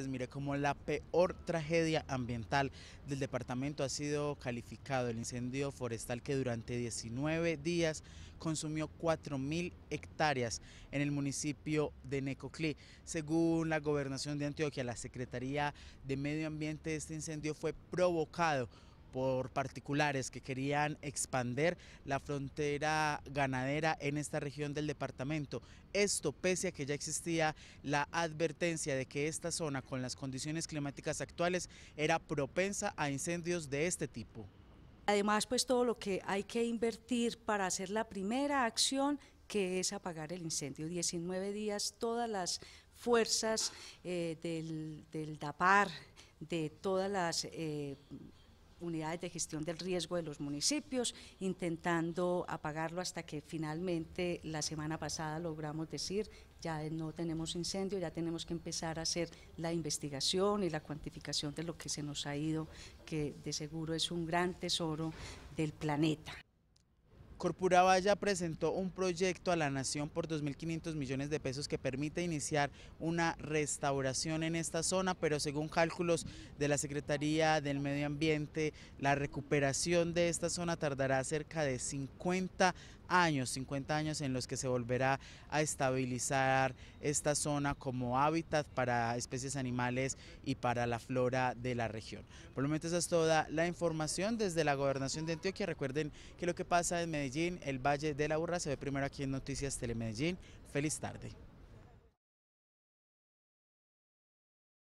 Mire, como la peor tragedia ambiental del departamento ha sido calificado el incendio forestal que durante 19 días consumió 4.000 hectáreas en el municipio de Necoclí. Según la gobernación de Antioquia, la Secretaría de Medio Ambiente, este incendio fue provocado por particulares que querían expander la frontera ganadera en esta región del departamento. Esto pese a que ya existía la advertencia de que esta zona con las condiciones climáticas actuales era propensa a incendios de este tipo. Además, pues todo lo que hay que invertir para hacer la primera acción que es apagar el incendio. 19 días, todas las fuerzas eh, del, DAPAR, de todas las eh, unidades de gestión del riesgo de los municipios, intentando apagarlo hasta que finalmente la semana pasada logramos decir ya no tenemos incendio, ya tenemos que empezar a hacer la investigación y la cuantificación de lo que se nos ha ido, que de seguro es un gran tesoro del planeta. Corpuravalla presentó un proyecto a la Nación por 2.500 millones de pesos que permite iniciar una restauración en esta zona, pero según cálculos de la Secretaría del Medio Ambiente, la recuperación de esta zona tardará cerca de 50 años, 50 años en los que se volverá a estabilizar esta zona como hábitat para especies animales y para la flora de la región. Por lo menos esa es toda la información desde la Gobernación de Antioquia. Recuerden que lo que pasa en Medellín, el Valle de la Burra se ve primero aquí en Noticias Telemedellín. Feliz tarde.